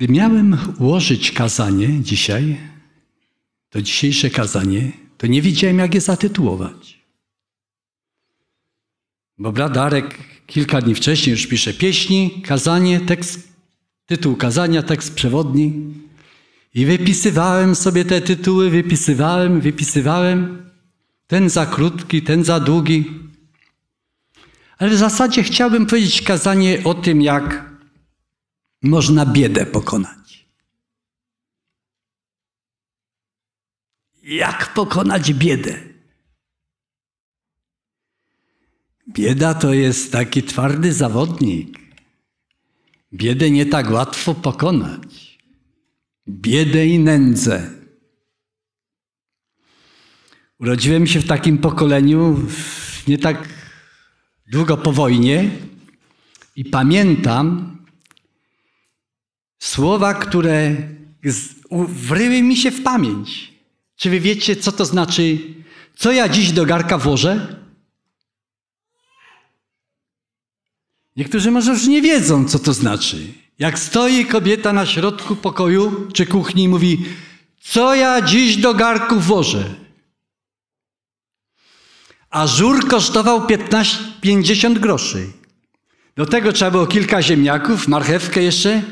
Gdy miałem ułożyć kazanie dzisiaj, to dzisiejsze kazanie, to nie wiedziałem, jak je zatytułować. Bo brat Darek kilka dni wcześniej już pisze pieśni, kazanie, tekst, tytuł kazania, tekst przewodni. I wypisywałem sobie te tytuły, wypisywałem, wypisywałem. Ten za krótki, ten za długi. Ale w zasadzie chciałbym powiedzieć kazanie o tym, jak można biedę pokonać. Jak pokonać biedę? Bieda to jest taki twardy zawodnik. Biedę nie tak łatwo pokonać. Biedę i nędzę. Urodziłem się w takim pokoleniu, nie tak długo po wojnie, i pamiętam, Słowa, które wryły mi się w pamięć. Czy wy wiecie, co to znaczy, co ja dziś do garka włożę? Niektórzy może już nie wiedzą, co to znaczy. Jak stoi kobieta na środku pokoju czy kuchni i mówi, co ja dziś do garku włożę? A żur kosztował 15, 50 groszy. Do tego trzeba było kilka ziemniaków, marchewkę jeszcze,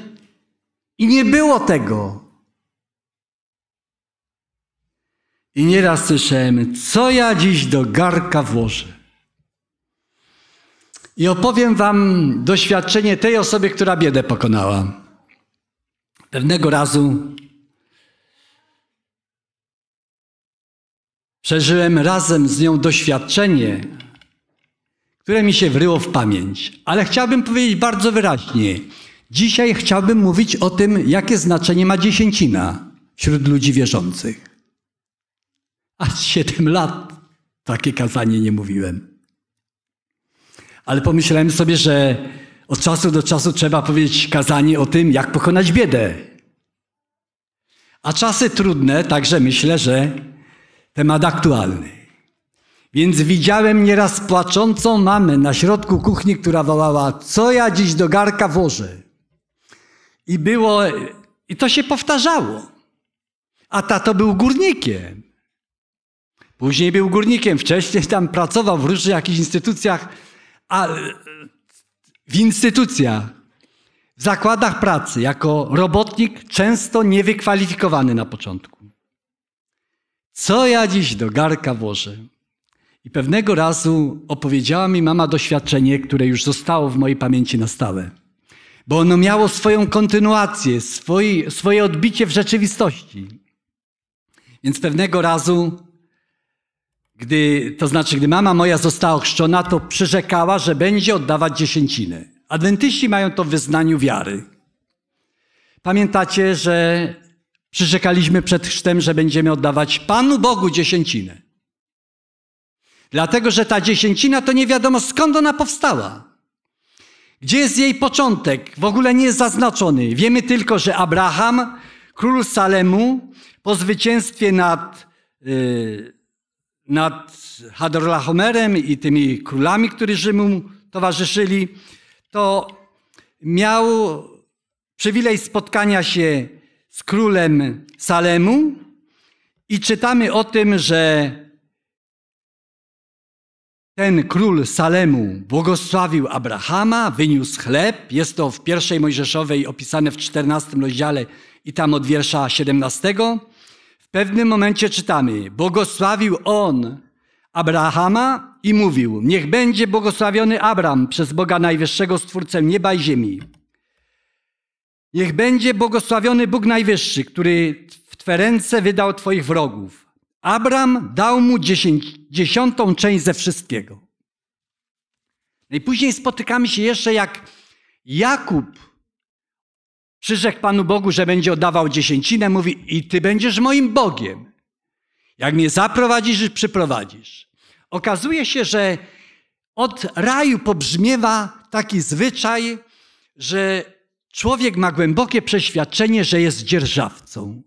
i nie było tego. I nieraz słyszałem, co ja dziś do garka włożę. I opowiem Wam doświadczenie tej osoby, która biedę pokonała. Pewnego razu przeżyłem razem z nią doświadczenie, które mi się wryło w pamięć. Ale chciałbym powiedzieć bardzo wyraźnie. Dzisiaj chciałbym mówić o tym, jakie znaczenie ma dziesięcina wśród ludzi wierzących. Aż siedem lat takie kazanie nie mówiłem. Ale pomyślałem sobie, że od czasu do czasu trzeba powiedzieć kazanie o tym, jak pokonać biedę. A czasy trudne, także myślę, że temat aktualny. Więc widziałem nieraz płaczącą mamę na środku kuchni, która wołała: Co ja dziś do garka włożę? I było, i to się powtarzało. A tato był górnikiem. Później był górnikiem, wcześniej tam pracował w różnych jakichś instytucjach, a w instytucjach, w zakładach pracy, jako robotnik często niewykwalifikowany na początku. Co ja dziś do garka włożę? I pewnego razu opowiedziała mi mama doświadczenie, które już zostało w mojej pamięci na stałe bo ono miało swoją kontynuację, swoje odbicie w rzeczywistości. Więc pewnego razu, gdy, to znaczy, gdy mama moja została ochrzczona, to przyrzekała, że będzie oddawać dziesięcinę. Adwentyści mają to w wyznaniu wiary. Pamiętacie, że przyrzekaliśmy przed chrztem, że będziemy oddawać Panu Bogu dziesięcinę. Dlatego, że ta dziesięcina to nie wiadomo skąd ona powstała. Gdzie jest jej początek? W ogóle nie jest zaznaczony. Wiemy tylko, że Abraham, król Salemu, po zwycięstwie nad, yy, nad Hadorlachomerem i tymi królami, którzy mu towarzyszyli, to miał przywilej spotkania się z królem Salemu i czytamy o tym, że ten król Salemu błogosławił Abrahama, wyniósł chleb. Jest to w pierwszej Mojżeszowej opisane w 14 rozdziale i tam od wiersza 17. W pewnym momencie czytamy: Błogosławił on Abrahama i mówił: Niech będzie błogosławiony Abram przez Boga Najwyższego, stwórcę nieba i ziemi. Niech będzie błogosławiony Bóg Najwyższy, który w Twe ręce wydał Twoich wrogów. Abram dał mu dziesiątą część ze wszystkiego. No i później spotykamy się jeszcze, jak Jakub przyrzekł Panu Bogu, że będzie oddawał dziesięcinę, mówi i Ty będziesz moim Bogiem. Jak mnie zaprowadzisz, przyprowadzisz. Okazuje się, że od raju pobrzmiewa taki zwyczaj, że człowiek ma głębokie przeświadczenie, że jest dzierżawcą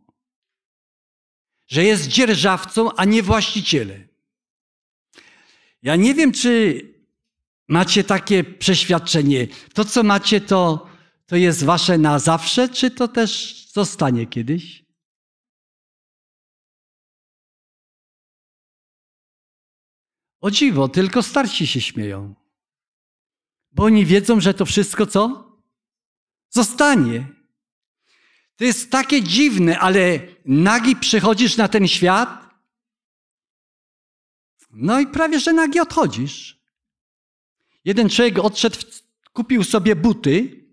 że jest dzierżawcą, a nie właścicielem. Ja nie wiem, czy macie takie przeświadczenie. To, co macie, to, to jest wasze na zawsze, czy to też zostanie kiedyś? O dziwo, tylko starsi się śmieją. Bo oni wiedzą, że to wszystko co? Zostanie. To jest takie dziwne, ale nagi przychodzisz na ten świat, no i prawie że nagi odchodzisz. Jeden człowiek odszedł, kupił sobie buty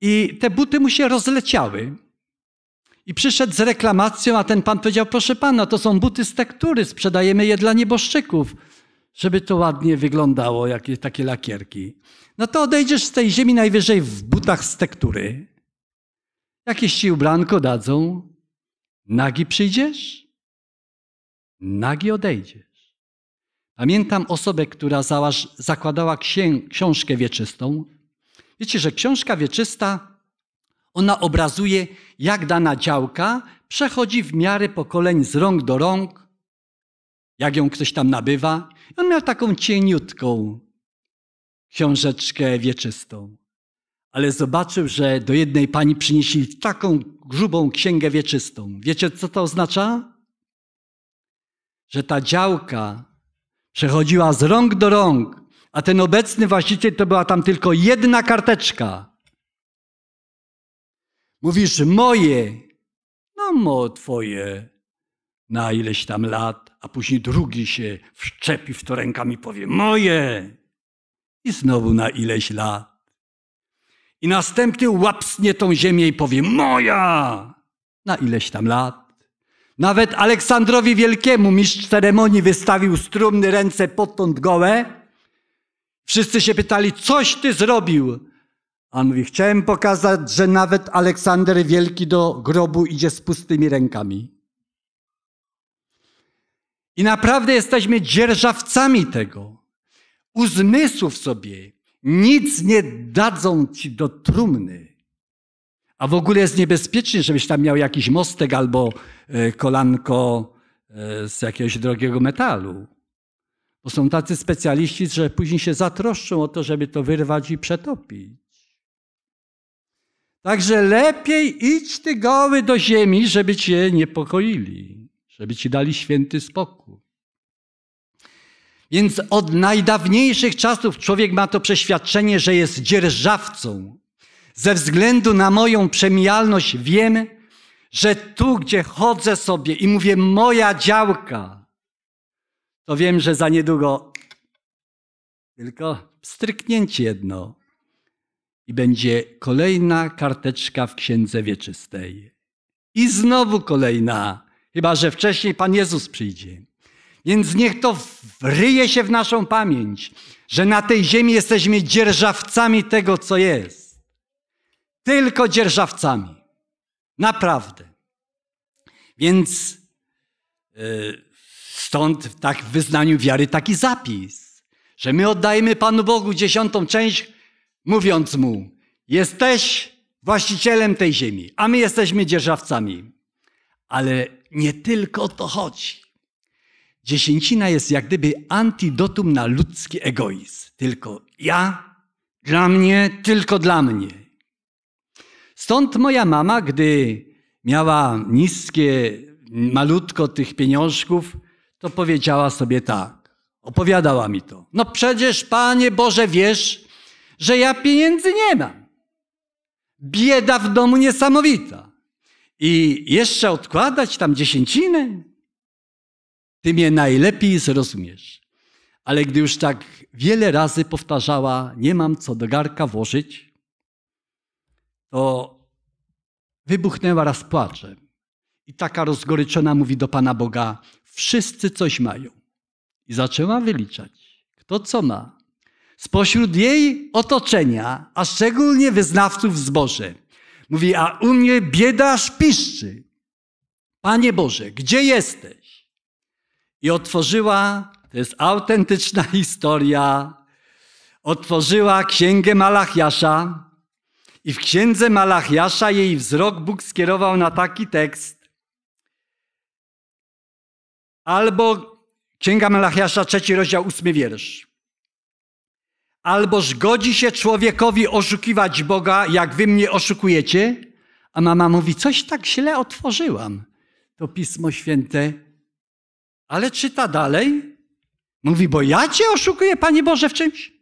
i te buty mu się rozleciały. I przyszedł z reklamacją, a ten pan powiedział: Proszę pana, to są buty z tektury, sprzedajemy je dla nieboszczyków, żeby to ładnie wyglądało, jakie takie lakierki. No to odejdziesz z tej ziemi najwyżej w butach z tektury. Jakieś ci ubranko dadzą, nagi przyjdziesz, nagi odejdziesz. Pamiętam osobę, która zakładała książkę wieczystą. Wiecie, że książka wieczysta, ona obrazuje, jak dana działka przechodzi w miarę pokoleń z rąk do rąk, jak ją ktoś tam nabywa. I on miał taką cieniutką książeczkę wieczystą ale zobaczył, że do jednej pani przynieśli taką grubą księgę wieczystą. Wiecie, co to oznacza? Że ta działka przechodziła z rąk do rąk, a ten obecny właściciel to była tam tylko jedna karteczka. Mówisz moje, no mo twoje, na ileś tam lat, a później drugi się wszczepi w to rękami powie moje i znowu na ileś lat. I następny łapsnie tą ziemię i powie: Moja! Na ileś tam lat. Nawet Aleksandrowi Wielkiemu, mistrz ceremonii, wystawił strumny ręce podtąd gołe. Wszyscy się pytali, coś ty zrobił. A mówi, chciałem pokazać, że nawet Aleksander Wielki do grobu idzie z pustymi rękami. I naprawdę jesteśmy dzierżawcami tego. Uzmysłów sobie, nic nie dadzą ci do trumny. A w ogóle jest niebezpiecznie, żebyś tam miał jakiś mostek albo e, kolanko e, z jakiegoś drogiego metalu. Bo są tacy specjaliści, że później się zatroszczą o to, żeby to wyrwać i przetopić. Także lepiej idź ty goły do ziemi, żeby cię niepokoili, żeby ci dali święty spokój. Więc od najdawniejszych czasów człowiek ma to przeświadczenie, że jest dzierżawcą. Ze względu na moją przemijalność wiem, że tu, gdzie chodzę sobie i mówię moja działka, to wiem, że za niedługo tylko stryknięcie jedno i będzie kolejna karteczka w Księdze Wieczystej. I znowu kolejna, chyba że wcześniej Pan Jezus przyjdzie. Więc niech to wryje się w naszą pamięć, że na tej ziemi jesteśmy dzierżawcami tego, co jest. Tylko dzierżawcami. Naprawdę. Więc yy, stąd tak w wyznaniu wiary taki zapis, że my oddajemy Panu Bogu dziesiątą część, mówiąc Mu, jesteś właścicielem tej ziemi, a my jesteśmy dzierżawcami. Ale nie tylko o to chodzi. Dziesięcina jest jak gdyby antidotum na ludzki egoizm. Tylko ja, dla mnie, tylko dla mnie. Stąd moja mama, gdy miała niskie, malutko tych pieniążków, to powiedziała sobie tak. Opowiadała mi to. No przecież, Panie Boże, wiesz, że ja pieniędzy nie mam. Bieda w domu niesamowita. I jeszcze odkładać tam dziesięcinę? Ty mnie najlepiej zrozumiesz. Ale gdy już tak wiele razy powtarzała, nie mam co do garka włożyć, to wybuchnęła raz płaczem. I taka rozgoryczona mówi do Pana Boga: Wszyscy coś mają. I zaczęła wyliczać, kto co ma. Spośród jej otoczenia, a szczególnie wyznawców zboże, mówi: A u mnie bieda szpiszczy. Panie Boże, gdzie jesteś? i otworzyła, to jest autentyczna historia, otworzyła księgę Malachiasza i w księdze Malachiasza jej wzrok Bóg skierował na taki tekst. Albo księga Malachiasza, trzeci rozdział, ósmy wiersz. Alboż godzi się człowiekowi oszukiwać Boga, jak wy mnie oszukujecie? A mama mówi, coś tak źle otworzyłam. To Pismo Święte ale czyta dalej. Mówi, bo ja cię oszukuję, Panie Boże, w czymś?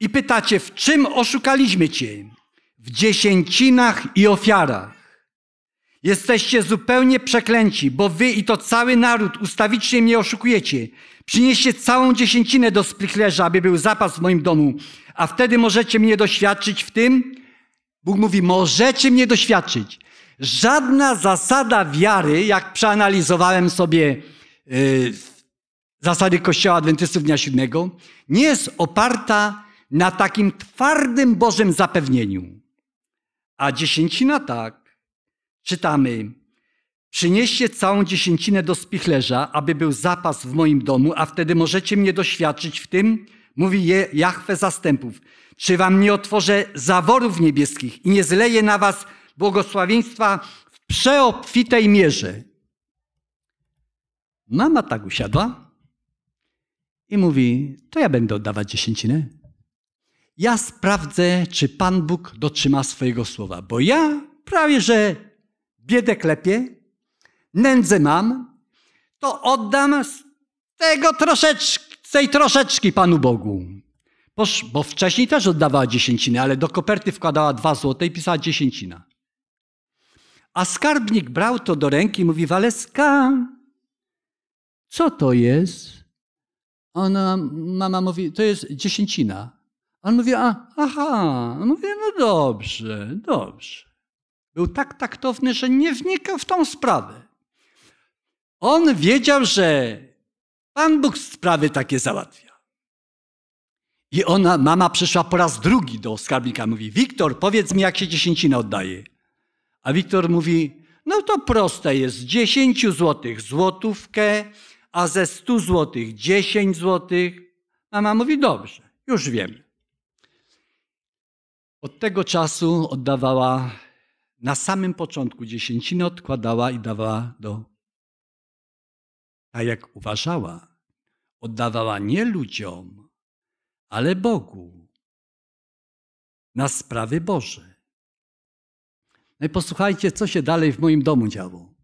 I pytacie, w czym oszukaliśmy cię? W dziesięcinach i ofiarach. Jesteście zupełnie przeklęci, bo wy i to cały naród ustawicznie mnie oszukujecie. Przynieście całą dziesięcinę do sprichlerza, aby był zapas w moim domu, a wtedy możecie mnie doświadczyć w tym. Bóg mówi, możecie mnie doświadczyć. Żadna zasada wiary, jak przeanalizowałem sobie y, zasady Kościoła Adwentystów Dnia Siódmego, nie jest oparta na takim twardym Bożym zapewnieniu. A dziesięcina tak. Czytamy. Przynieście całą dziesięcinę do spichlerza, aby był zapas w moim domu, a wtedy możecie mnie doświadczyć w tym, mówi je Jachwę zastępów. Czy wam nie otworzę zaworów niebieskich i nie zleję na was błogosławieństwa w przeobfitej mierze. Mama tak usiadła i mówi: To ja będę oddawać dziesięcinę. Ja sprawdzę, czy Pan Bóg dotrzyma swojego słowa, bo ja prawie że biedę klepię, nędzę mam, to oddam z tego troszeczki, tej troszeczki Panu Bogu. Bo wcześniej też oddawała dziesięcinę, ale do koperty wkładała dwa złote i pisała dziesięcina. A skarbnik brał to do ręki i mówi, Waleska, co to jest? Ona, mama mówi, to jest dziesięcina. on mówi, a, aha. On mówi, no dobrze, dobrze. Był tak taktowny, że nie wnikał w tą sprawę. On wiedział, że Pan Bóg sprawy takie załatwia. I ona, mama przyszła po raz drugi do skarbnika, mówi, Wiktor, powiedz mi, jak się dziesięcina oddaje. A Wiktor mówi, no to proste jest, z 10 złotych złotówkę, a ze 100 złotych 10 złotych. Mama mówi, dobrze, już wiem. Od tego czasu oddawała na samym początku dziesięcinę, odkładała i dawała do. A tak jak uważała, oddawała nie ludziom, ale Bogu na sprawy Boże. No i posłuchajcie, co się dalej w moim domu działo.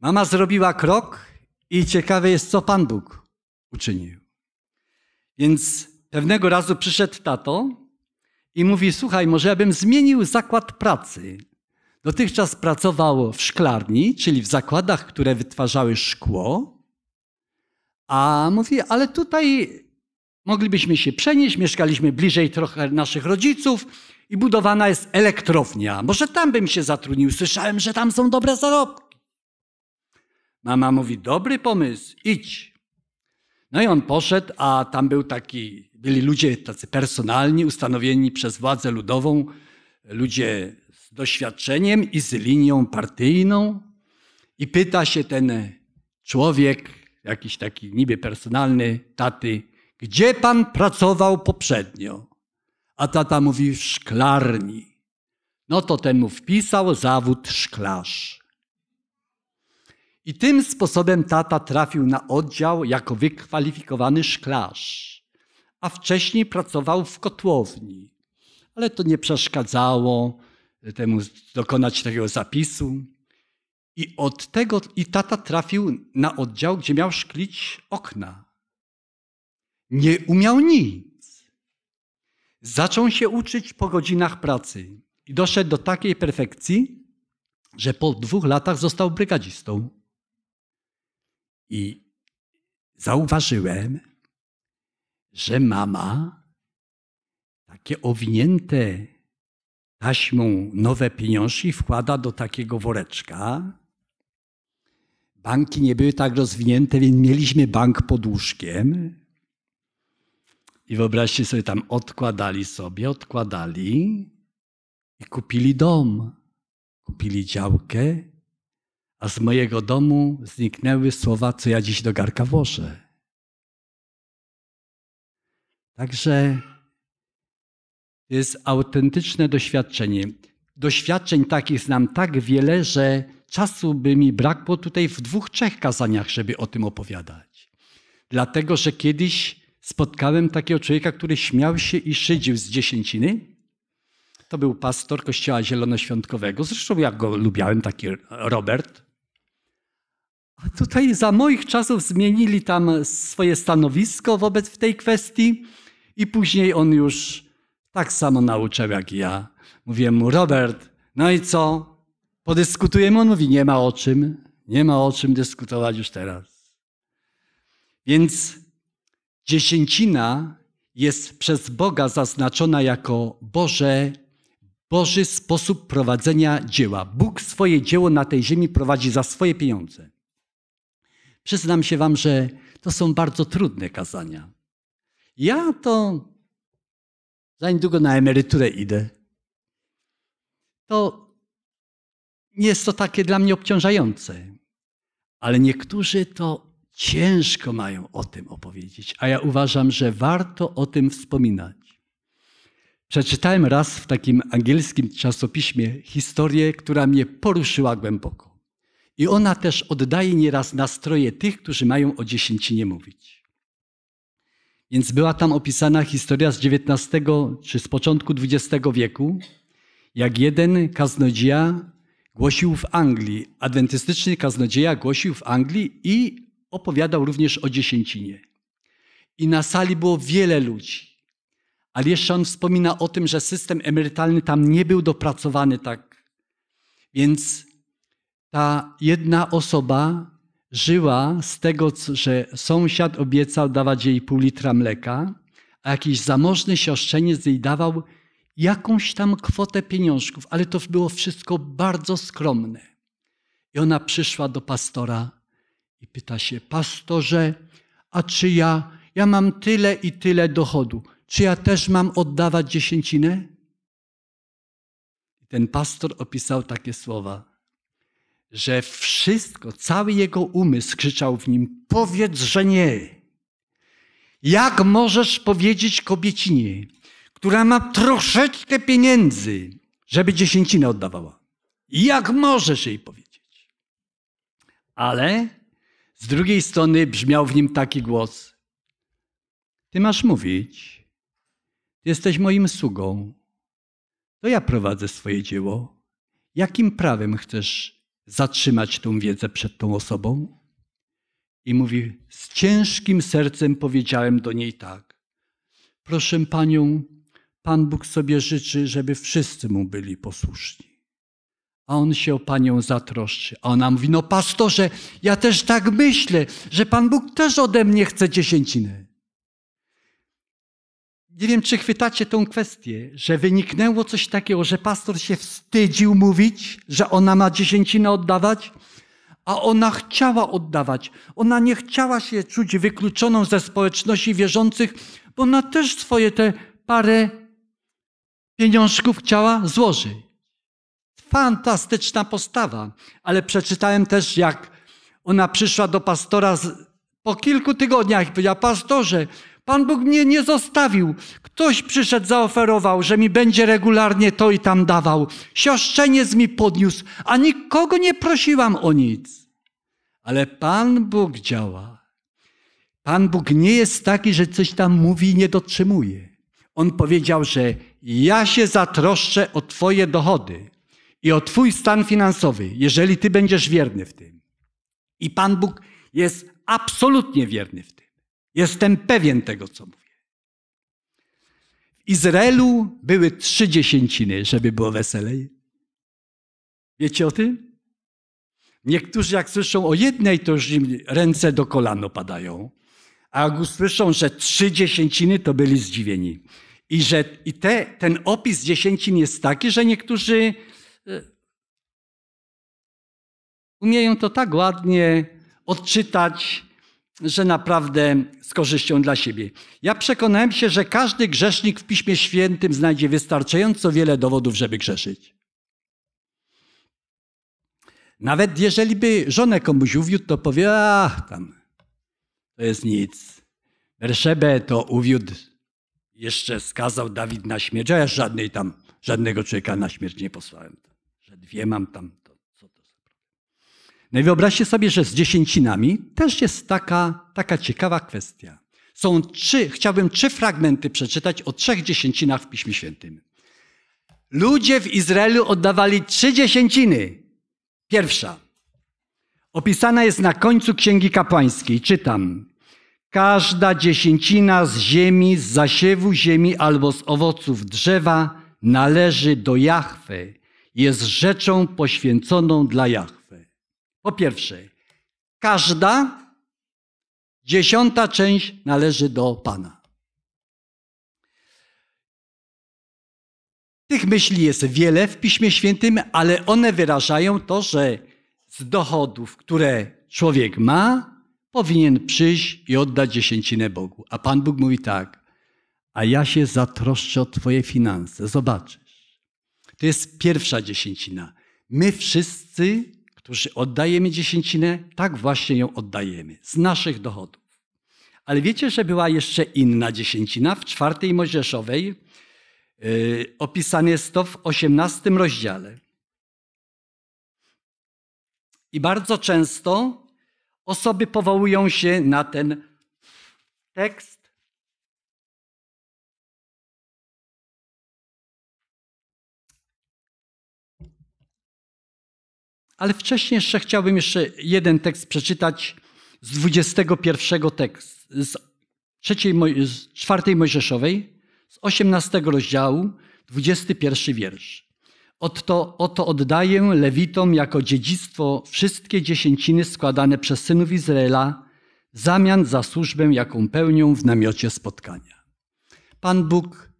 Mama zrobiła krok i ciekawe jest, co Pan Bóg uczynił. Więc pewnego razu przyszedł tato i mówi: Słuchaj, może ja bym zmienił zakład pracy. Dotychczas pracowało w szklarni, czyli w zakładach, które wytwarzały szkło. A mówi, ale tutaj moglibyśmy się przenieść, mieszkaliśmy bliżej trochę naszych rodziców, i budowana jest elektrownia. Może tam bym się zatrudnił. Słyszałem, że tam są dobre zarobki. Mama mówi, dobry pomysł, idź. No i on poszedł, a tam był taki, byli ludzie tacy personalni, ustanowieni przez władzę ludową, ludzie z doświadczeniem i z linią partyjną. I pyta się ten człowiek, jakiś taki niby personalny, taty, gdzie pan pracował poprzednio? a tata mówi w szklarni. No to temu wpisał zawód szklarz. I tym sposobem tata trafił na oddział jako wykwalifikowany szklarz, a wcześniej pracował w kotłowni. Ale to nie przeszkadzało temu dokonać tego zapisu. I od tego i tata trafił na oddział, gdzie miał szklić okna. Nie umiał nic Zaczął się uczyć po godzinach pracy i doszedł do takiej perfekcji, że po dwóch latach został brygadzistą. I zauważyłem, że mama takie owinięte taśmą nowe pieniążki wkłada do takiego woreczka. Banki nie były tak rozwinięte, więc mieliśmy bank pod łóżkiem. I wyobraźcie sobie, tam odkładali sobie, odkładali i kupili dom, kupili działkę, a z mojego domu zniknęły słowa, co ja dziś do garka włożę. Także jest autentyczne doświadczenie. Doświadczeń takich znam tak wiele, że czasu by mi brakło tutaj w dwóch, trzech kazaniach, żeby o tym opowiadać. Dlatego, że kiedyś spotkałem takiego człowieka, który śmiał się i szydził z dziesięciny. To był pastor kościoła zielonoświątkowego. Zresztą ja go lubiałem, taki Robert. A tutaj za moich czasów zmienili tam swoje stanowisko wobec w tej kwestii i później on już tak samo nauczał jak ja. Mówiłem mu, Robert, no i co? Podyskutujemy? On mówi, nie ma o czym. Nie ma o czym dyskutować już teraz. Więc Dziesięcina jest przez Boga zaznaczona jako Boże, Boży sposób prowadzenia dzieła. Bóg swoje dzieło na tej ziemi prowadzi za swoje pieniądze. Przyznam się Wam, że to są bardzo trudne kazania. Ja to za niedługo na emeryturę idę. To nie jest to takie dla mnie obciążające. Ale niektórzy to ciężko mają o tym opowiedzieć, a ja uważam, że warto o tym wspominać. Przeczytałem raz w takim angielskim czasopiśmie historię, która mnie poruszyła głęboko. I ona też oddaje nieraz nastroje tych, którzy mają o nie mówić. Więc była tam opisana historia z XIX czy z początku XX wieku, jak jeden kaznodzieja głosił w Anglii, adwentystyczny kaznodzieja głosił w Anglii i opowiadał również o dziesięcinie. I na sali było wiele ludzi. Ale jeszcze on wspomina o tym, że system emerytalny tam nie był dopracowany tak. Więc ta jedna osoba żyła z tego, że sąsiad obiecał dawać jej pół litra mleka, a jakiś zamożny siostrzeniec jej dawał jakąś tam kwotę pieniążków, ale to było wszystko bardzo skromne. I ona przyszła do pastora i pyta się, pastorze, a czy ja, ja mam tyle i tyle dochodu, czy ja też mam oddawać dziesięcinę? Ten pastor opisał takie słowa, że wszystko, cały jego umysł krzyczał w nim, powiedz, że nie. Jak możesz powiedzieć kobiecinie, która ma troszeczkę pieniędzy, żeby dziesięcinę oddawała? Jak możesz jej powiedzieć? Ale z drugiej strony brzmiał w nim taki głos: Ty masz mówić, ty jesteś moim sługą, to ja prowadzę swoje dzieło. Jakim prawem chcesz zatrzymać tą wiedzę przed tą osobą? I mówi: Z ciężkim sercem powiedziałem do niej tak: Proszę panią, Pan Bóg sobie życzy, żeby wszyscy mu byli posłuszni. A on się o panią zatroszczy. A ona mówi, no pastorze, ja też tak myślę, że Pan Bóg też ode mnie chce dziesięcinę. Nie wiem, czy chwytacie tą kwestię, że wyniknęło coś takiego, że pastor się wstydził mówić, że ona ma dziesięcinę oddawać, a ona chciała oddawać. Ona nie chciała się czuć wykluczoną ze społeczności wierzących, bo ona też swoje te parę pieniążków chciała złożyć. Fantastyczna postawa. Ale przeczytałem też, jak ona przyszła do pastora z, po kilku tygodniach i powiedziała, pastorze, Pan Bóg mnie nie zostawił. Ktoś przyszedł, zaoferował, że mi będzie regularnie to i tam dawał. Siostrzeniec mi podniósł, a nikogo nie prosiłam o nic. Ale Pan Bóg działa. Pan Bóg nie jest taki, że coś tam mówi i nie dotrzymuje. On powiedział, że ja się zatroszczę o Twoje dochody i o Twój stan finansowy, jeżeli Ty będziesz wierny w tym. I Pan Bóg jest absolutnie wierny w tym. Jestem pewien tego, co mówię. W Izraelu były trzy dziesięciny, żeby było weselej. Wiecie o tym? Niektórzy, jak słyszą o jednej, to już im ręce do kolano padają. A jak słyszą, że trzy dziesięciny, to byli zdziwieni. I że i te, ten opis dziesięcin jest taki, że niektórzy Y, umieją to tak ładnie odczytać, że naprawdę z korzyścią dla siebie. Ja przekonałem się, że każdy grzesznik w Piśmie Świętym znajdzie wystarczająco wiele dowodów, żeby grzeszyć. Nawet jeżeli by żonę komuś uwiódł, to powie, "Ach, tam, to jest nic. Berszebę to uwiódł, jeszcze skazał Dawid na śmierć, a ja żadnej tam, żadnego człowieka na śmierć nie posłałem że dwie mam tam. To, co to za problem? No i wyobraźcie sobie, że z dziesięcinami też jest taka, taka ciekawa kwestia. Są trzy, chciałbym trzy fragmenty przeczytać o trzech dziesięcinach w Piśmie Świętym. Ludzie w Izraelu oddawali trzy dziesięciny. Pierwsza. Opisana jest na końcu Księgi Kapłańskiej. Czytam. Każda dziesięcina z ziemi, z zasiewu ziemi albo z owoców drzewa należy do Jahwe jest rzeczą poświęconą dla Jahwe. Po pierwsze, każda dziesiąta część należy do Pana. Tych myśli jest wiele w Piśmie Świętym, ale one wyrażają to, że z dochodów, które człowiek ma, powinien przyjść i oddać dziesięcinę Bogu. A Pan Bóg mówi tak, a ja się zatroszczę o Twoje finanse. Zobaczy. To jest pierwsza dziesięcina. My wszyscy, którzy oddajemy dziesięcinę, tak właśnie ją oddajemy z naszych dochodów. Ale wiecie, że była jeszcze inna dziesięcina w czwartej Mojżeszowej. Yy, opisane jest to w osiemnastym rozdziale. I bardzo często osoby powołują się na ten tekst Ale wcześniej jeszcze chciałbym jeszcze jeden tekst przeczytać z 21 tekst, z, trzeciej, z czwartej Mojżeszowej, z 18 rozdziału, 21 wiersz. Oto, oto oddaję Lewitom jako dziedzictwo wszystkie dziesięciny składane przez synów Izraela, w zamian za służbę, jaką pełnią w namiocie spotkania. Pan Bóg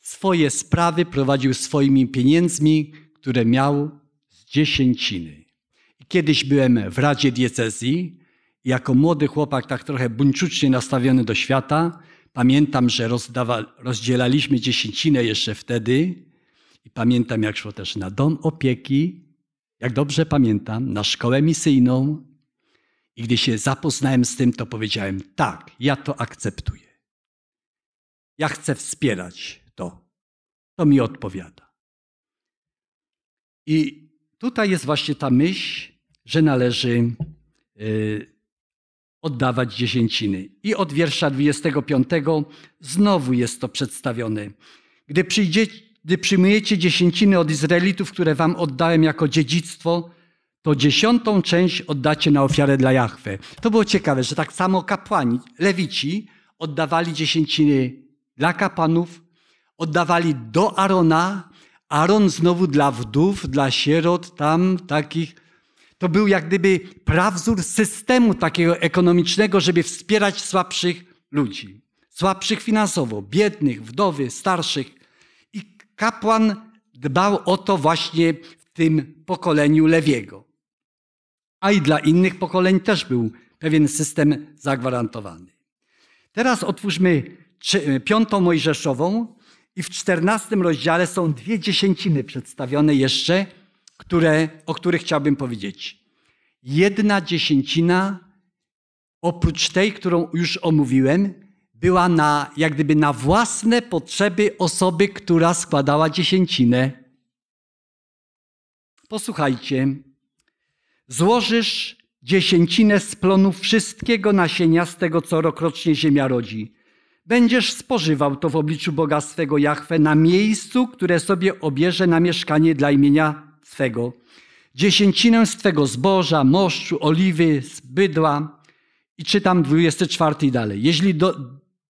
swoje sprawy prowadził swoimi pieniędzmi, które miał z dziesięciny. Kiedyś byłem w Radzie Diecezji. Jako młody chłopak, tak trochę buńczucznie nastawiony do świata, pamiętam, że rozdawa, rozdzielaliśmy dziesięcinę jeszcze wtedy. I pamiętam, jak szło też na dom opieki, jak dobrze pamiętam, na szkołę misyjną. I gdy się zapoznałem z tym, to powiedziałem: tak, ja to akceptuję. Ja chcę wspierać to. To mi odpowiada. I tutaj jest właśnie ta myśl, że należy y, oddawać dziesięciny. I od wiersza 25 znowu jest to przedstawione. Gdy, przyjdzie, gdy przyjmujecie dziesięciny od Izraelitów, które wam oddałem jako dziedzictwo, to dziesiątą część oddacie na ofiarę dla Jahwe. To było ciekawe, że tak samo kapłani, lewici oddawali dziesięciny dla kapłanów, oddawali do Arona, Aron znowu dla wdów, dla sierot, tam takich to był jak gdyby prawzór systemu takiego ekonomicznego, żeby wspierać słabszych ludzi. Słabszych finansowo, biednych, wdowy, starszych. I kapłan dbał o to właśnie w tym pokoleniu Lewiego. A i dla innych pokoleń też był pewien system zagwarantowany. Teraz otwórzmy e, piątą Mojżeszową i w czternastym rozdziale są dwie dziesięciny przedstawione jeszcze które, o których chciałbym powiedzieć. Jedna dziesięcina, oprócz tej, którą już omówiłem, była na, jak gdyby na własne potrzeby osoby, która składała dziesięcinę. Posłuchajcie. Złożysz dziesięcinę z plonu wszystkiego nasienia z tego, co rokrocznie ziemia rodzi. Będziesz spożywał to w obliczu Boga swego Jahwe na miejscu, które sobie obierze na mieszkanie dla imienia Twego, dziesięcinę z Twego zboża, moszczu, oliwy, zbydła bydła. I czytam 24 i dalej. Jeśli do,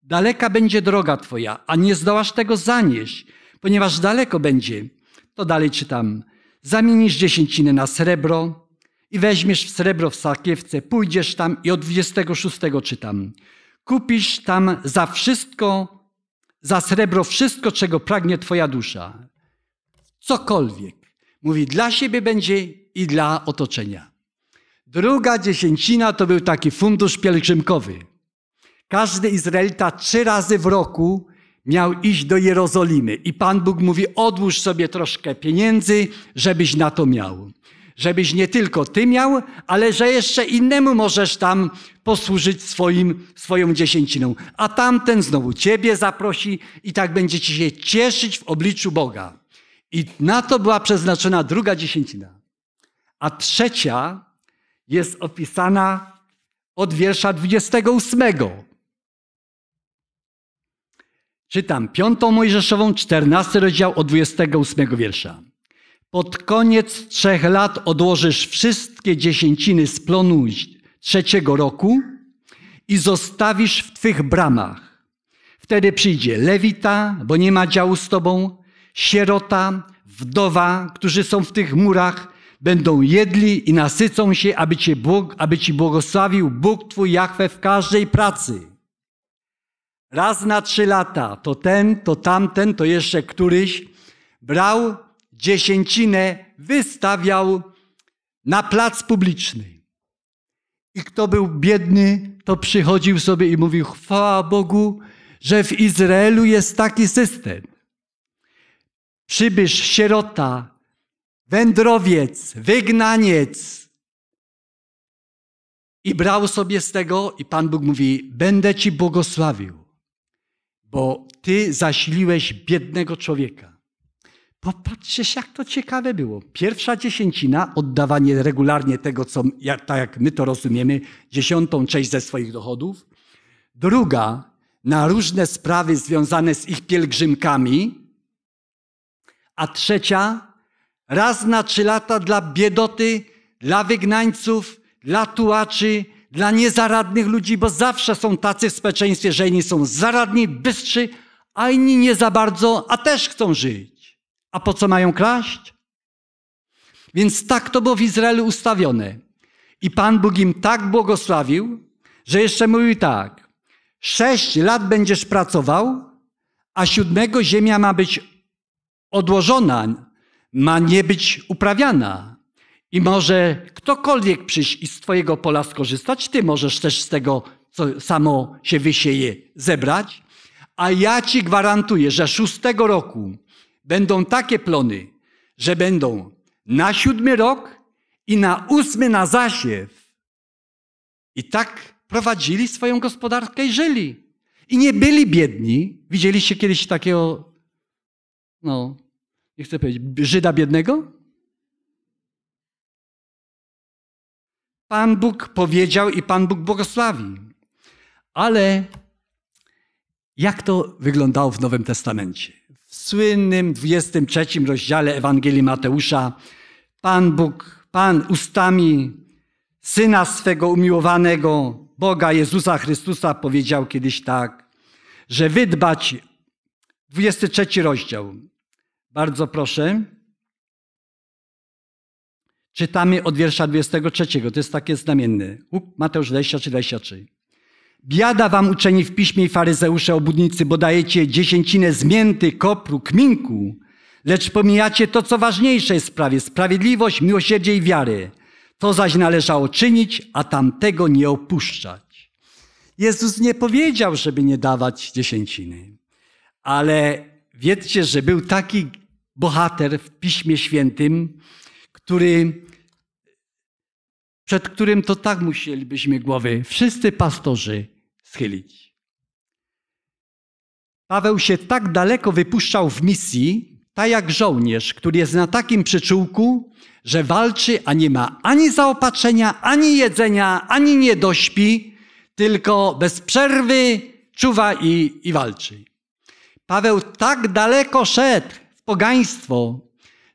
daleka będzie droga Twoja, a nie zdołasz tego zanieść, ponieważ daleko będzie, to dalej czytam. Zamienisz dziesięciny na srebro i weźmiesz w srebro w sakiewce, pójdziesz tam i od 26 czytam. Kupisz tam za wszystko, za srebro wszystko, czego pragnie Twoja dusza. Cokolwiek. Mówi, dla siebie będzie i dla otoczenia. Druga dziesięcina to był taki fundusz pielgrzymkowy. Każdy Izraelita trzy razy w roku miał iść do Jerozolimy. I Pan Bóg mówi, odłóż sobie troszkę pieniędzy, żebyś na to miał. Żebyś nie tylko ty miał, ale że jeszcze innemu możesz tam posłużyć swoim, swoją dziesięciną. A tamten znowu ciebie zaprosi i tak będzie ci się cieszyć w obliczu Boga. I na to była przeznaczona druga dziesięcina. A trzecia jest opisana od wiersza 28. Czytam piątą Mojżeszową, 14 rozdział od 28 wiersza. Pod koniec trzech lat odłożysz wszystkie dziesięciny z plonu trzeciego roku i zostawisz w twych bramach. Wtedy przyjdzie lewita, bo nie ma działu z tobą, sierota, wdowa, którzy są w tych murach, będą jedli i nasycą się, aby, cię Bóg, aby Ci błogosławił Bóg Twój Jachwę w każdej pracy. Raz na trzy lata to ten, to tamten, to jeszcze któryś brał dziesięcinę, wystawiał na plac publiczny. I kto był biedny, to przychodził sobie i mówił: Chwała Bogu, że w Izraelu jest taki system przybysz, sierota, wędrowiec, wygnaniec. I brał sobie z tego i Pan Bóg mówi, będę Ci błogosławił, bo Ty zasiliłeś biednego człowieka. Popatrzcie jak to ciekawe było. Pierwsza dziesięcina, oddawanie regularnie tego, co, jak, tak jak my to rozumiemy, dziesiątą część ze swoich dochodów. Druga, na różne sprawy związane z ich pielgrzymkami, a trzecia raz na trzy lata dla biedoty, dla wygnańców, dla tułaczy, dla niezaradnych ludzi, bo zawsze są tacy w społeczeństwie, że inni są zaradni, bystrzy, a inni nie za bardzo, a też chcą żyć. A po co mają kraść? Więc tak to było w Izraelu ustawione. I Pan Bóg im tak błogosławił, że jeszcze mówił tak. Sześć lat będziesz pracował, a siódmego ziemia ma być odłożona, ma nie być uprawiana. I może ktokolwiek przyjść i z Twojego pola skorzystać, Ty możesz też z tego, co samo się wysieje, zebrać. A ja Ci gwarantuję, że szóstego roku będą takie plony, że będą na siódmy rok i na ósmy na zasiew. I tak prowadzili swoją gospodarkę i żyli. I nie byli biedni. Widzieliście kiedyś takiego no, nie chcę powiedzieć, Żyda biednego? Pan Bóg powiedział i Pan Bóg błogosławi. Ale jak to wyglądało w Nowym Testamencie? W słynnym 23 rozdziale Ewangelii Mateusza Pan Bóg, Pan ustami Syna swego umiłowanego, Boga Jezusa Chrystusa powiedział kiedyś tak, że wydbać 23 rozdział, bardzo proszę. Czytamy od wiersza 23. To jest takie znamienne. Mateusz 23, 23. Biada wam uczeni w piśmie i faryzeusze obudnicy, bo dajecie dziesięcinę zmięty, kopru, kminku, lecz pomijacie to, co ważniejsze jest w sprawie, sprawiedliwość, miłosierdzie i wiary. To zaś należało czynić, a tamtego nie opuszczać. Jezus nie powiedział, żeby nie dawać dziesięciny, ale Wiedzcie, że był taki bohater w Piśmie Świętym, który, przed którym to tak musielibyśmy głowy wszyscy pastorzy schylić. Paweł się tak daleko wypuszczał w misji, tak jak żołnierz, który jest na takim przyczółku, że walczy, a nie ma ani zaopatrzenia, ani jedzenia, ani nie dośpi, tylko bez przerwy czuwa i, i walczy. Paweł tak daleko szedł w pogaństwo,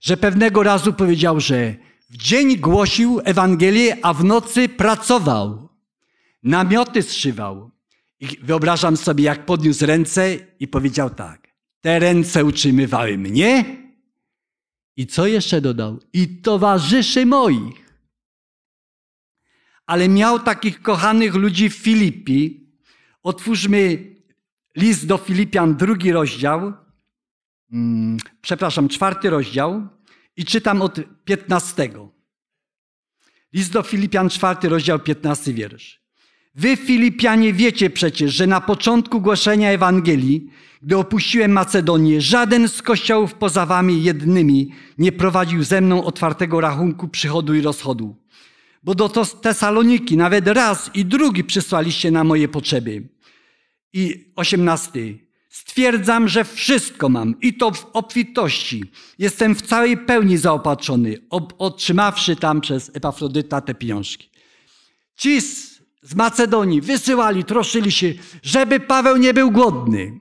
że pewnego razu powiedział, że w dzień głosił Ewangelię, a w nocy pracował. Namioty zszywał. I wyobrażam sobie, jak podniósł ręce i powiedział tak. Te ręce utrzymywały mnie. I co jeszcze dodał? I towarzyszy moich. Ale miał takich kochanych ludzi w Filipi. Otwórzmy List do Filipian, drugi rozdział, mm, przepraszam, czwarty rozdział i czytam od piętnastego. List do Filipian, czwarty rozdział, piętnasty wiersz. Wy, Filipianie, wiecie przecież, że na początku głoszenia Ewangelii, gdy opuściłem Macedonię, żaden z kościołów poza wami jednymi nie prowadził ze mną otwartego rachunku przychodu i rozchodu. Bo do Tesaloniki nawet raz i drugi przysłaliście na moje potrzeby i 18. Stwierdzam, że wszystko mam i to w obfitości. Jestem w całej pełni zaopatrzony, otrzymawszy tam przez Epafrodyta te pieniążki. Ci z, z Macedonii wysyłali, troszyli się, żeby Paweł nie był głodny,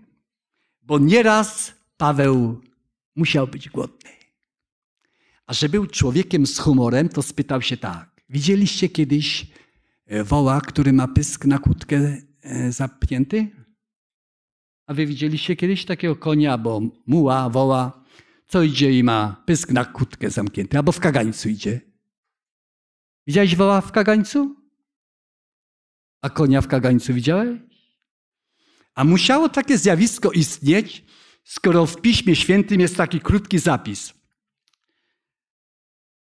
bo nieraz Paweł musiał być głodny. A że był człowiekiem z humorem, to spytał się tak. Widzieliście kiedyś e, woła, który ma pysk na kłódkę e, zapięty? A wy widzieliście kiedyś takiego konia, bo muła, woła, co idzie i ma pysk na kutkę zamknięty, albo w kagańcu idzie. Widziałeś woła w kagańcu? A konia w kagańcu widziałeś? A musiało takie zjawisko istnieć, skoro w Piśmie Świętym jest taki krótki zapis,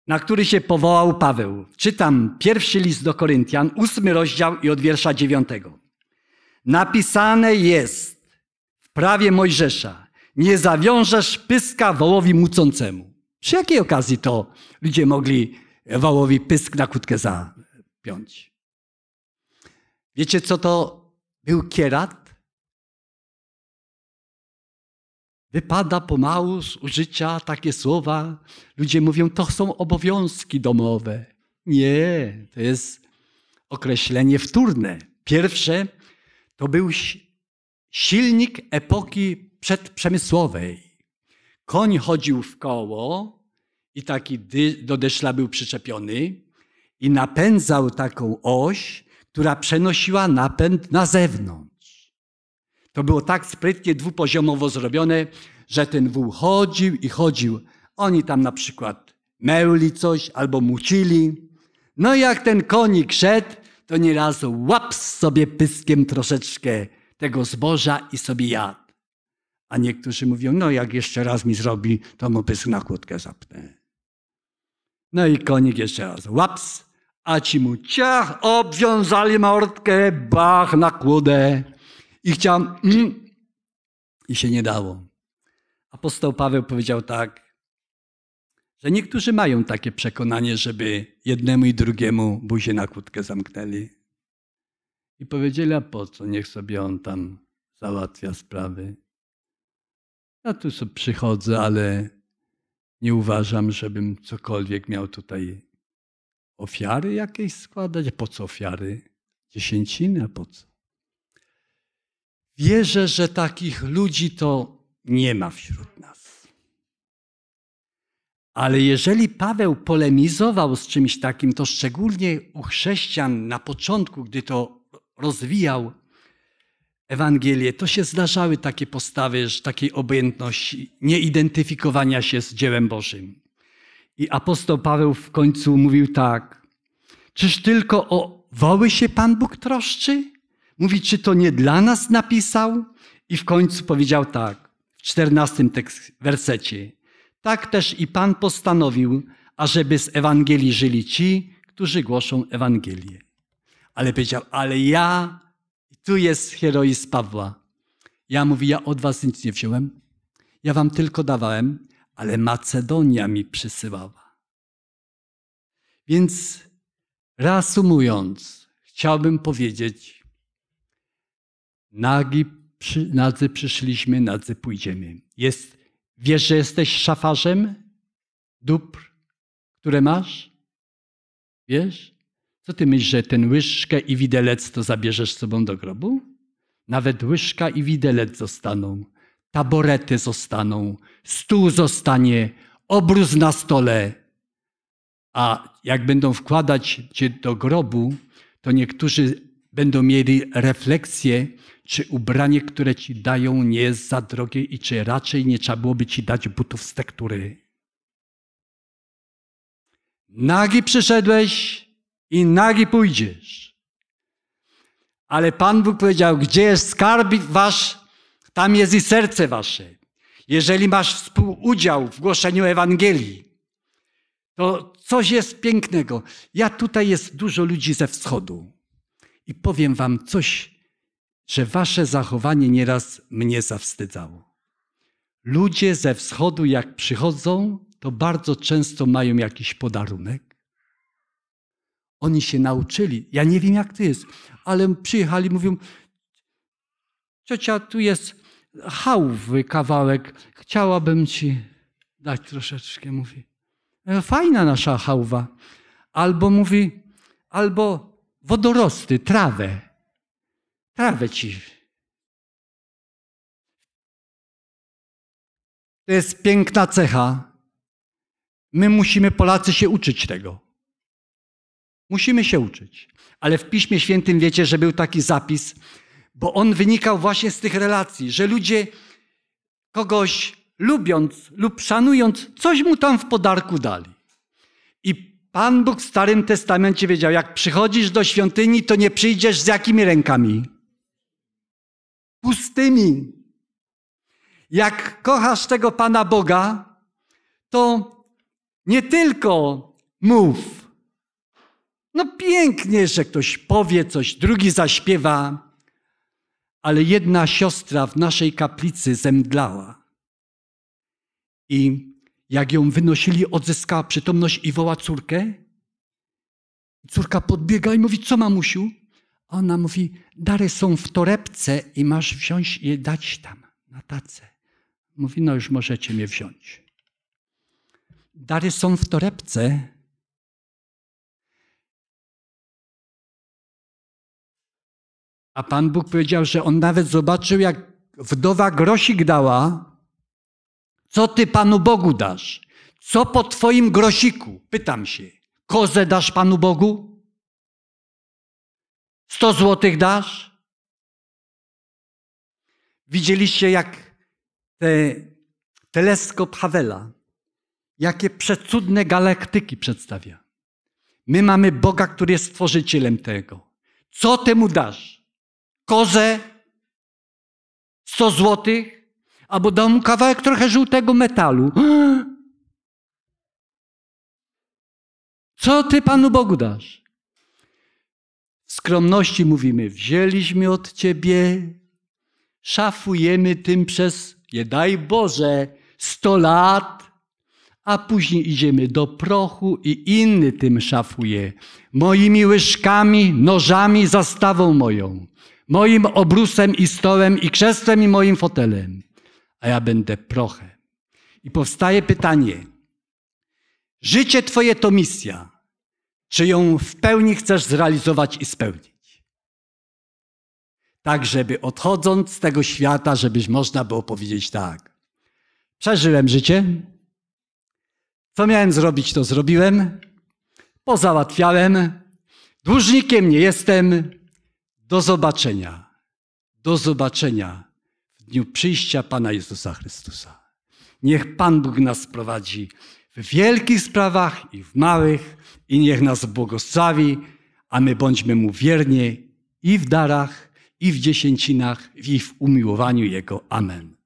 na który się powołał Paweł. Czytam pierwszy list do Koryntian, ósmy rozdział i od wiersza dziewiątego. Napisane jest, prawie Mojżesza. Nie zawiążesz pyska wołowi mucącemu. Przy jakiej okazji to ludzie mogli wołowi pysk na kutkę zapiąć? Wiecie, co to był kierat? Wypada pomału z użycia takie słowa. Ludzie mówią, to są obowiązki domowe. Nie, to jest określenie wtórne. Pierwsze to był silnik epoki przedprzemysłowej. Koń chodził w koło i taki do deszla był przyczepiony i napędzał taką oś, która przenosiła napęd na zewnątrz. To było tak sprytnie dwupoziomowo zrobione, że ten wół chodził i chodził. Oni tam na przykład meuli coś albo mucili. No i jak ten konik szedł, to nieraz łap sobie pyskiem troszeczkę tego zboża i sobie jadł. A niektórzy mówią, no jak jeszcze raz mi zrobi, to mu pysk na kłódkę zapnę. No i konik jeszcze raz. Łaps, a ci mu ciach, obwiązali mordkę, bach na kłudę. I chciał, mm, i się nie dało. Apostoł Paweł powiedział tak, że niektórzy mają takie przekonanie, żeby jednemu i drugiemu buzię na kłódkę zamknęli i powiedzieli, a po co, niech sobie on tam załatwia sprawy. Ja tu sobie przychodzę, ale nie uważam, żebym cokolwiek miał tutaj ofiary jakieś składać. Po co ofiary? Dziesięciny, a po co? Wierzę, że takich ludzi to nie ma wśród nas. Ale jeżeli Paweł polemizował z czymś takim, to szczególnie u chrześcijan na początku, gdy to rozwijał Ewangelię, to się zdarzały takie postawy, takiej obojętności, nieidentyfikowania się z dziełem Bożym. I apostoł Paweł w końcu mówił tak: Czyż tylko o woły się Pan Bóg troszczy? Mówi, czy to nie dla nas napisał? I w końcu powiedział tak, w czternastym wersecie: Tak też i Pan postanowił, ażeby z Ewangelii żyli ci, którzy głoszą Ewangelię ale powiedział, ale ja, tu jest heroizm Pawła. Ja mówi, ja od was nic nie wziąłem, ja wam tylko dawałem, ale Macedonia mi przysyłała. Więc reasumując, chciałbym powiedzieć, nagi, przy, nadzy przyszliśmy, nadzy pójdziemy. Jest, wiesz, że jesteś szafarzem dóbr, które masz? Wiesz? Co ty myślisz, że ten łyżkę i widelec to zabierzesz z sobą do grobu? Nawet łyżka i widelec zostaną, taborety zostaną, stół zostanie, obrus na stole. A jak będą wkładać cię do grobu, to niektórzy będą mieli refleksję, czy ubranie, które ci dają, nie jest za drogie i czy raczej nie trzeba byłoby ci dać butów z tektury. Nagi przyszedłeś, i nagi pójdziesz. Ale Pan Bóg powiedział, gdzie jest skarb wasz, tam jest i serce wasze. Jeżeli masz współudział w głoszeniu Ewangelii, to coś jest pięknego. Ja tutaj jest dużo ludzi ze wschodu i powiem wam coś, że wasze zachowanie nieraz mnie zawstydzało. Ludzie ze wschodu, jak przychodzą, to bardzo często mają jakiś podarunek oni się nauczyli. Ja nie wiem, jak to jest, ale przyjechali, mówią, ciocia, tu jest hałwy kawałek, chciałabym ci dać troszeczkę, mówi. E, fajna nasza hałwa. Albo mówi, albo wodorosty, trawę. Trawę ci. To jest piękna cecha. My musimy, Polacy, się uczyć tego. Musimy się uczyć. Ale w Piśmie Świętym wiecie, że był taki zapis, bo on wynikał właśnie z tych relacji, że ludzie kogoś lubiąc lub szanując, coś mu tam w podarku dali. I Pan Bóg w Starym Testamencie wiedział, jak przychodzisz do świątyni, to nie przyjdziesz z jakimi rękami? Pustymi. Jak kochasz tego Pana Boga, to nie tylko mów, no pięknie, że ktoś powie coś, drugi zaśpiewa, ale jedna siostra w naszej kaplicy zemdlała. I jak ją wynosili, odzyskała przytomność i woła córkę. Córka podbiega i mówi, co mamusiu? Ona mówi, dary są w torebce i masz wziąć je dać tam na tacę. Mówi, no już możecie mnie wziąć. Dary są w torebce A Pan Bóg powiedział, że on nawet zobaczył, jak wdowa grosik dała. Co ty Panu Bogu dasz? Co po twoim grosiku? Pytam się. Kozę dasz Panu Bogu? Sto złotych dasz? Widzieliście, jak te, teleskop Hawela, jakie przecudne galaktyki przedstawia. My mamy Boga, który jest stworzycielem tego. Co temu dasz? kozę 100 złotych, albo dał mu kawałek trochę żółtego metalu. Co ty Panu Bogu dasz? W skromności mówimy, wzięliśmy od ciebie, szafujemy tym przez, nie daj Boże, sto lat, a później idziemy do prochu i inny tym szafuje. Moimi łyżkami, nożami, zastawą moją moim obrusem i stołem i krzesłem i moim fotelem, a ja będę prochem. I powstaje pytanie, życie Twoje to misja, czy ją w pełni chcesz zrealizować i spełnić? Tak, żeby odchodząc z tego świata, żebyś można było powiedzieć tak. Przeżyłem życie. Co miałem zrobić, to zrobiłem. Pozałatwiałem. Dłużnikiem nie jestem. Do zobaczenia. Do zobaczenia w dniu przyjścia Pana Jezusa Chrystusa. Niech Pan Bóg nas prowadzi w wielkich sprawach i w małych i niech nas błogosławi, a my bądźmy Mu wierni i w darach, i w dziesięcinach, i w umiłowaniu Jego. Amen.